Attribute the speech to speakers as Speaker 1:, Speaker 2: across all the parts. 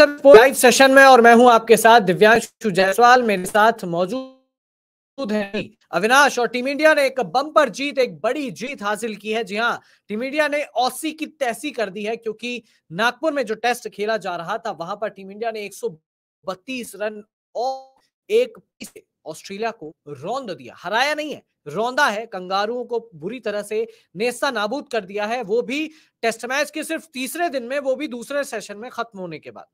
Speaker 1: Live session में और मैं हूं आपके साथ दिव्यांशु जायसवाल मेरे साथ मौजूद हैं अविनाश और टीम इंडिया ने एक बम्पर जीत एक बड़ी जीत हासिल की है जी हाँ टीम इंडिया ने ओसी की तैसी कर दी है क्योंकि नागपुर में जो टेस्ट खेला जा रहा था वहां पर टीम इंडिया ने 132 रन और एक ऑस्ट्रेलिया को रौंद दिया हराया नहीं है रौंदा है कंगारुओं को बुरी तरह से नेस्ता नाबूद कर दिया है वो भी टेस्ट मैच के सिर्फ तीसरे दिन में वो भी दूसरे सेशन में खत्म होने के बाद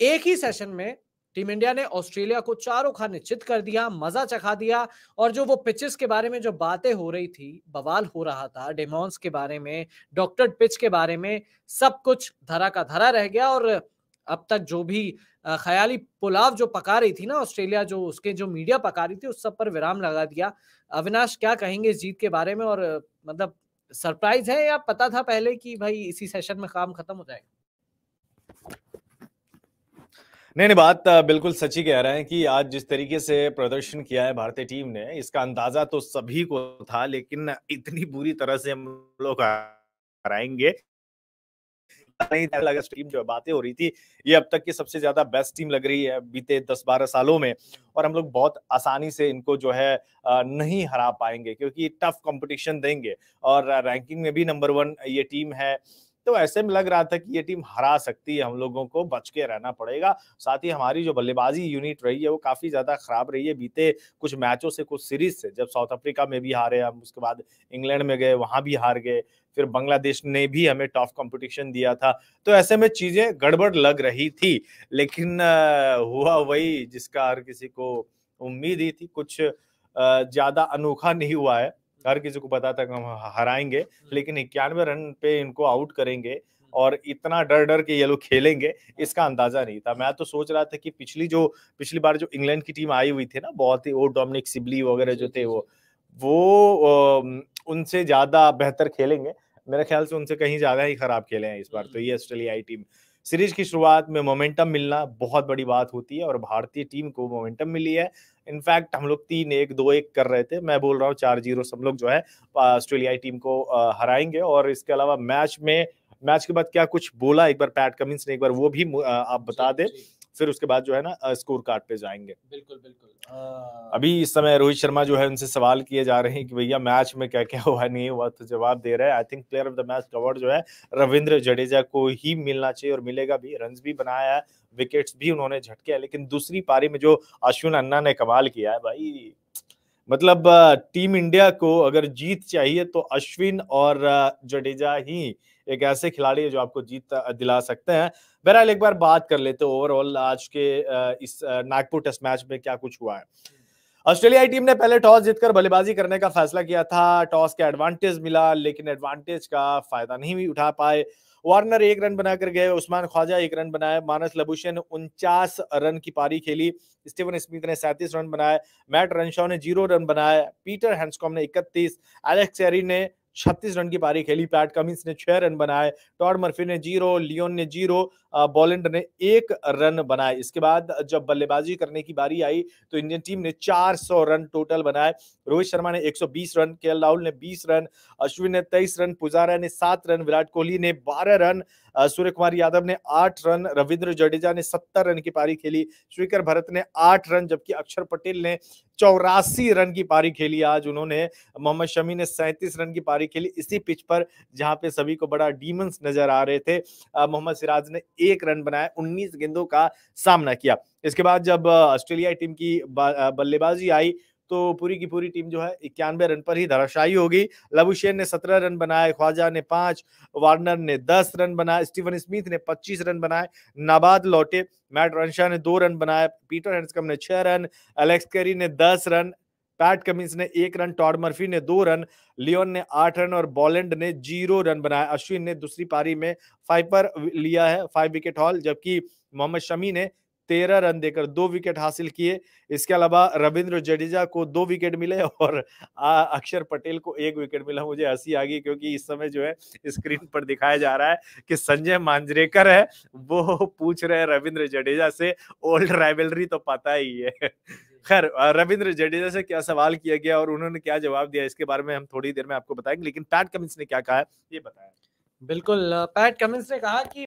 Speaker 1: एक ही सेशन में टीम इंडिया ने ऑस्ट्रेलिया को चारों खा निश्चित कर दिया मजा चखा दिया और जो वो पिचेस के बारे में जो बातें हो रही थी बवाल हो रहा था डेमोन्स के बारे में डॉक्टर पिच के बारे में सब कुछ धरा का धरा रह गया और अब तक जो भी ख्याली पुलाव जो पका रही थी ना ऑस्ट्रेलिया जो उसके जो मीडिया पका रही थी उस सब पर विराम लगा दिया अविनाश क्या कहेंगे इस जीत के बारे में और मतलब सरप्राइज है या पता था पहले कि भाई इसी सेशन में काम खत्म हो जाएगा
Speaker 2: नहीं नहीं बात बिल्कुल सच्ची कह रहे हैं कि आज जिस तरीके से प्रदर्शन किया है भारतीय टीम ने इसका अंदाजा तो सभी को था लेकिन इतनी बुरी तरह से हम लोग हराएंगे नहीं टीम जो बातें हो रही थी ये अब तक की सबसे ज्यादा बेस्ट टीम लग रही है बीते दस बारह सालों में और हम लोग बहुत आसानी से इनको जो है नहीं हरा पाएंगे क्योंकि टफ कंपटीशन देंगे और रैंकिंग में भी नंबर वन ये टीम है तो ऐसे में लग रहा था कि ये टीम हरा सकती है हम लोगों को बच के रहना पड़ेगा साथ ही हमारी जो बल्लेबाजी यूनिट रही है वो काफी ज्यादा खराब रही है बीते कुछ मैचों से कुछ सीरीज से जब साउथ अफ्रीका में भी हारे हम उसके बाद इंग्लैंड में गए वहां भी हार गए फिर बांग्लादेश ने भी हमें टफ कंपटीशन दिया था तो ऐसे में चीजें गड़बड़ लग रही थी लेकिन हुआ वही जिसका हर किसी को उम्मीद ही थी कुछ ज्यादा अनोखा नहीं हुआ है हर किसी को पता था कि हम हराएंगे लेकिन इक्यानवे रन पे इनको आउट करेंगे और इतना डर डर के ये लोग खेलेंगे हाँ। इसका अंदाजा नहीं था मैं तो सोच रहा था कि पिछली जो पिछली बार जो इंग्लैंड की टीम आई हुई थी ना बहुत ही वो डोमिनिक सिबली वगैरह जो थे वो वो उनसे ज्यादा बेहतर खेलेंगे मेरे ख्याल से उनसे कहीं ज्यादा ही खराब खेले हैं इस बार तो ये ऑस्ट्रेलियाई टीम सीरीज की शुरुआत में मोमेंटम मिलना बहुत बड़ी बात होती है और भारतीय टीम को मोमेंटम मिली है इनफैक्ट हम लोग तीन एक दो एक कर रहे थे मैं बोल रहा हूँ चार जीरो हम लोग जो है ऑस्ट्रेलियाई टीम को हराएंगे और इसके अलावा मैच में मैच के बाद क्या कुछ बोला एक बार पैट कमिंस ने एक बार वो भी आप बता दें फिर उसके बाद जो है ना स्कोर कार्ड पे जाएंगे
Speaker 1: बिल्कुल बिल्कुल आ... हाँ।
Speaker 2: अभी इस समय रोहित शर्मा जो है उनसे सवाल किए जा रहे हैं कि भैया मैच में क्या क्या हुआ नहीं हुआ तो जवाब दे रहे हैं I think player of the match award जो है रविंद्र जडेजा को ही मिलना चाहिए और मिलेगा भी रन भी बनाया है विकेट्स भी उन्होंने झटके लेकिन दूसरी पारी में जो अश्विन अन्ना ने कमाल किया है भाई मतलब टीम इंडिया को अगर जीत चाहिए तो अश्विन और जडेजा ही एक ऐसे खिलाड़ी है जो आपको जीत दिला सकते हैं बहरहाल एक बार बात कर लेते ओवरऑल आज के इस नागपुर टेस्ट मैच में क्या कुछ हुआ है ऑस्ट्रेलियाई टीम ने पहले टॉस जीतकर बल्लेबाजी करने का फैसला किया था टॉस का एडवांटेज मिला लेकिन एडवांटेज का फायदा नहीं उठा पाए वार्नर एक रन बनाकर गए उस्मान ख्वाजा एक रन बनाए मानस लबुशन उनचास रन की पारी खेली स्टीवन स्मिथ ने सैंतीस रन बनाए मैट रनशॉ ने जीरो रन बनाया पीटर हैंसकॉम ने इकतीस एलेक्स एरी ने छत्तीस रन की पारी खेली पैट कमिंस ने छह रन बनाए टॉड मर्फी ने जीरो लियोन ने जीरो बॉलेंडर ने एक रन बनाए इसके बाद जब बल्लेबाजी करने की बारी आई तो इंडियन टीम ने 400 रन टोटल बनाए रोहित शर्मा ने 120 रन के राहुल ने 20 रन अश्विन ने 23 रन पुजारा ने 7 रन विराट कोहली ने 12 रन सूर्य कुमार यादव ने 8 रन रविंद्र जडेजा ने 70 रन की पारी खेली श्रीकर भरत ने 8 रन जबकि अक्षर पटेल ने चौरासी रन की पारी खेली आज उन्होंने मोहम्मद शमी ने सैंतीस रन की पारी के लिए इसी पिच पर जहां पे सभी को बड़ा डीमंस नजर आ रहे थे मोहम्मद सिराज ने एक रन बनाया उन्नीस गेंदों का सामना किया इसके बाद जब ऑस्ट्रेलिया टीम की बल्लेबाजी आई तो पूरी की पूरी टीम जो है इक्यानवे रन पर ही धराशायी होगी लबुशेन ने सत्रह रन बनाए ख्वाजा ने पांच वार्नर ने दस रन बनाए स्टीवन स्मिथ ने पच्चीस रन बनाए नाबाद लौटे मैट रनशाह ने दो रन बनाए पीटर हैंडसकम ने छह रन एलेक्स कैरी ने दस रन पैट कमिंस ने एक रन टॉड मर्फी ने दो रन लियोन ने आठ रन और बॉलेंड ने जीरो रन बनाया अश्विन ने दूसरी पारी में फाइव पर लिया है फाइव विकेट हॉल जबकि मोहम्मद शमी ने तेरह रन देकर दो विकेट हासिल किए इसके अलावा रविंद्र जडेजा को दो विकेट मिले और अक्षर पटेल को एक विकेट मिला मुझे हंसी आ गई क्योंकि इस समय जो है स्क्रीन पर दिखाया जा रहा है कि संजय मांजरेकर है वो पूछ रहे हैं रविंद्र जडेजा से ओल्ड राइवलरी तो पता ही है खैर रविंद्र जडेजा से क्या सवाल किया गया और उन्होंने क्या जवाब दिया इसके बारे में हम थोड़ी देर में आपको बताएंगे लेकिन पैट कमिंस ने क्या कहा है ये बताया बिल्कुल पैट कमिंस ने कहा कि